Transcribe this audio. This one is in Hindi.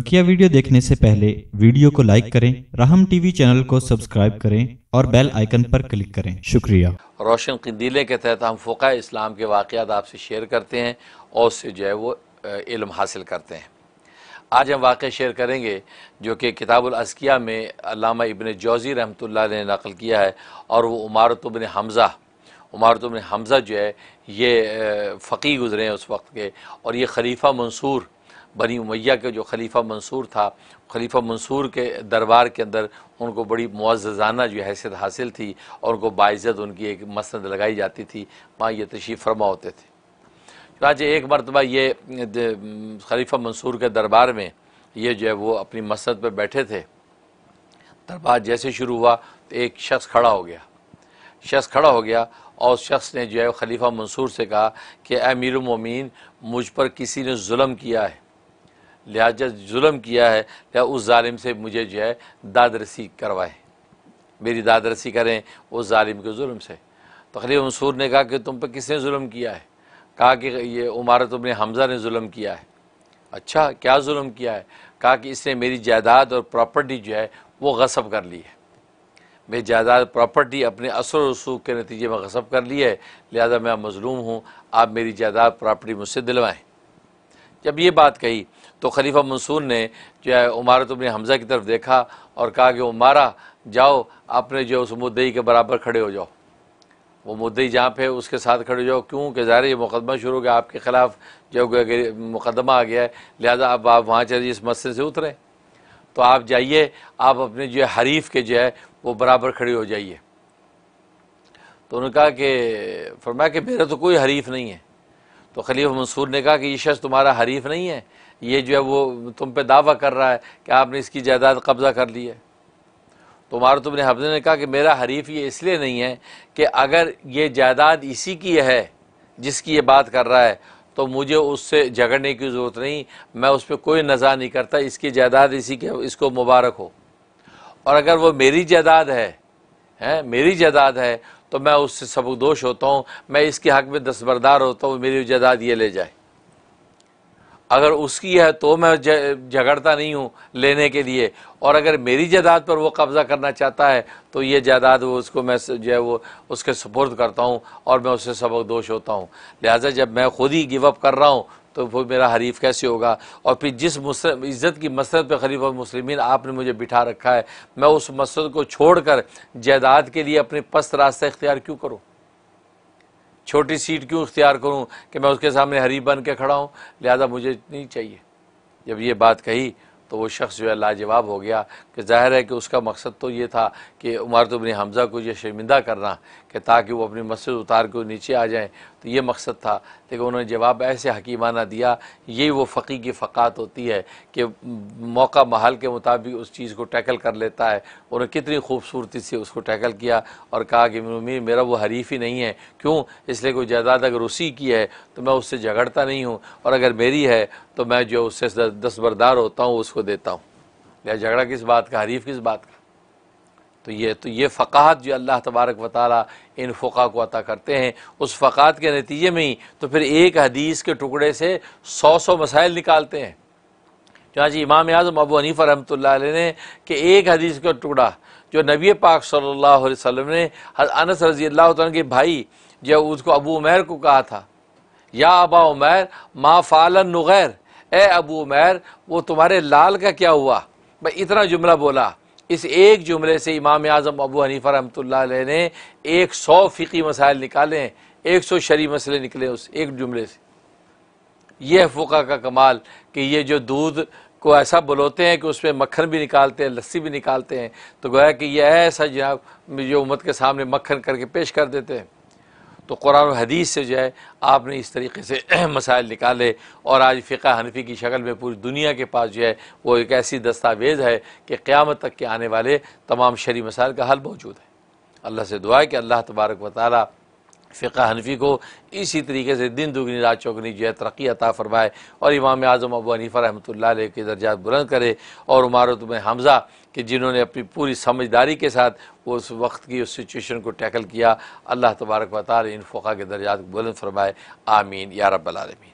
बकिया वीडियो देखने से पहले वीडियो को लाइक करें राहम टीवी चैनल को सब्सक्राइब करें और बेल आइकन पर क्लिक करें शुक्रिया रोशन कंदीले के तहत हम फोका इस्लाम के वाक़त आपसे शेयर करते हैं और उससे जो है वो इल्म हासिल करते हैं आज हम वाक़ शेयर करेंगे जो कि किताबुलस्किया में अलामा इबन जौज़ी रहमत ने नकल किया है और वह उमारत हमज़ा उमारत हमज़ा जो है ये फ़कीह गुज़रे हैं उस वक्त के और ये खलीफा मंसूर बनी उमैया के जो खलीफा मंसूर था खलीफा मंसूर के दरबार के अंदर उनको बड़ी मुआजाना जो हैसियत हासिल थी और उनको बाइज़त उनकी एक मसंद लगाई जाती थी वहाँ ये तशीफ़ फरमा होते थे आज एक मरतबा ये खलीफा मंसूर के दरबार में ये जो है वो अपनी मसंद पर बैठे थे दरबार जैसे शुरू हुआ तो एक शख्स खड़ा हो गया शख्स खड़ा हो गया और उस शख्स ने जो है खलीफा मंसूर से कहा कि अमीर मोमिन मुझ पर किसी ने जुल्म किया है लिहाजा जुल्म किया है या उस ालिम से मुझे जो है दादरसी करवाएं मेरी दादरसी करें उस ालिम के जुल्म से तकरीब तो मंसूर ने कहा कि तुम पर किसने जुल्म किया है कहा कि ये उमारत तो हमज़ा ने जुल्म किया है अच्छा क्या जुल्म किया है कहा कि इसने मेरी जायदाद और प्रॉपर्टी जो है वो गसब कर ली है मेरी जायदाद प्रॉपर्टी अपने असर रसूख के नतीजे में गसब कर ली है लिहाजा मैं मजलूम हूँ आप मेरी जायदाद प्रॉपर्टी मुझसे दिलवाएँ जब ये बात कही तो खलीफा मंसूर ने जो है उमारत अपने हमज़ा की तरफ देखा और कहा कि उमारा जाओ अपने जो है उस मुद्दई के बराबर खड़े हो जाओ वो मुद्दई जहाँ पे उसके साथ खड़े हो जाओ क्योंकि ज़ाहिर ये मुकदमा शुरू हो गया आपके ख़िलाफ़ जो मुकदमा आ गया है लिहाजा अब आप वहाँ चलिए इस मसले से उतरें तो आप जाइए आप अपने जो है हरीफ के जो है वो बराबर खड़े हो जाइए तो उन्होंने कहा कि फरमाया कि मेरा तो कोई हरीफ नहीं है तो खलीफ मंसूर ने कहा कि ये शख्स तुम्हारा हरीफ नहीं है ये जो है वो तुम पे दावा कर रहा है कि आपने इसकी जायदाद कब्ज़ा कर ली है तो तुमने हफ्जे ने कहा कि मेरा हरीफ ये इसलिए नहीं है कि अगर ये जायदाद इसी की है जिसकी ये बात कर रहा है तो मुझे उससे झगड़ने की ज़रूरत नहीं मैं उस पर कोई नज़ा नहीं करता इसकी जायदाद इसी के इसको मुबारक हो और अगर वो मेरी जायदाद है हैं मेरी जायदाद है तो मैं उससे सबकदोश होता हूँ मैं इसके हक़ में दस्तबरदार होता हूँ मेरी जायदाद ये ले जाए अगर उसकी है तो मैं झगड़ता नहीं हूँ लेने के लिए और अगर मेरी जायदाद पर वो कब्ज़ा करना चाहता है तो ये जायदाद वो उसको मैं जो है वो उसके सपोर्ट करता हूँ और मैं उससे सबक दोष होता हूँ लिहाजा जब मैं खुद ही गिवअप कर रहा हूँ तो वो मेरा हरीफ कैसे होगा और फिर जिस इज़्ज़त की मसरत पर खरीफ और मुसलिमिन आपने मुझे बिठा रखा है मैं उस मसरत को छोड़ कर जायदाद के लिए अपने पस्त रास्ता इख्तियार क्यों करूँ छोटी सीट क्यों इख्तियार करूँ कि मैं उसके सामने हरी बन के खड़ा हूँ लिहाजा मुझे नहीं चाहिए जब ये बात कही तो वो शख्स जो है लाजवाब हो गया कि जाहिर है कि उसका मकसद तो ये था कि उमार तो बिन हमज़ा को यह शर्मिंदा करना कि ताकि वो अपनी मस्जिद उतार के नीचे आ जाएँ तो ये मकसद था लेकिन उन्होंने जवाब ऐसे हकीमाना दिया यही वो फ़की की फ़क़ात होती है कि मौका महल के मुताबिक उस चीज़ को टैकल कर लेता है उन्होंने कितनी खूबसूरती से उसको टैकल किया और कहा कि मम्मी मेरा वो हरीफ ही नहीं है क्यों इसलिए कोई जायदाद अगर उसी की है तो मैं उससे झगड़ता नहीं हूँ और अगर मेरी है तो मैं जो उससे दस्तबरदार होता हूँ उसको देता हूँ या झगड़ा किस बात का हरीफ किस बात का तो ये तो ये फ़कात जो अल्लाह तबारक व ताली इन फ़ा को अता करते हैं उस फ़कात के नतीजे में ही तो फिर एक हदीस के टुकड़े से सौ सौ मसाइल निकालते हैं चाँची इमाम आज़म अबू हनीफ़ रहमत ने कि एक हदीस का टुकड़ा जो नबी पाक सल्ला वसम ने अनस रजी अल्लाह के भाई जो उसको अबू उमैर को कहा था या अबा उमैर मा फ़ालन नगैर ए अबू उमैर वो तुम्हारे लाल का क्या हुआ भाई इतना जुमला बोला इस एक जुमले से इमाम आज़म अबू हनीफ़ा रहमतुल्लाह ने एक सौ फीकी मसाइल निकाले एक सौ शरी मसले निकले उस एक जुमले से यह फ़ुका का कमाल कि ये जो दूध को ऐसा बलोते हैं कि उसमें मक्खन भी निकालते हैं लस्सी भी निकालते हैं तो गोया कि यह ऐसा जनाब जो उम्मत के सामने मक्खन करके पेश कर देते हैं तो कुरान और हदीस से जो है आपने इस तरीके से मसाइल निकाले और आज फ़िका हनफी की शक्ल में पूरी दुनिया के पास जो है वो एक ऐसी दस्तावेज़ है कि क़्यामत तक के आने वाले तमाम शरी मसाइल का हल मौजूद है अल्लाह से दुआ है कि अल्लाह तबारक वाली फ़िका हनफी को इसी तरीके से दिन दुगनी रात चौगनी जो है तरक्की अता फरमाए और इमाम आज़म अबू हनीफ़ा रहमत ला के दर्जात बुलंद करे और उमारत में हमज़ा कि जिन्होंने अपनी पूरी समझदारी के साथ उस वक्त की उस सिचुएशन को टैकल किया अल्लाह तबारक वाली इन फोक़ा के दर्जात बुलंद फरमाए आमीन या रबालमी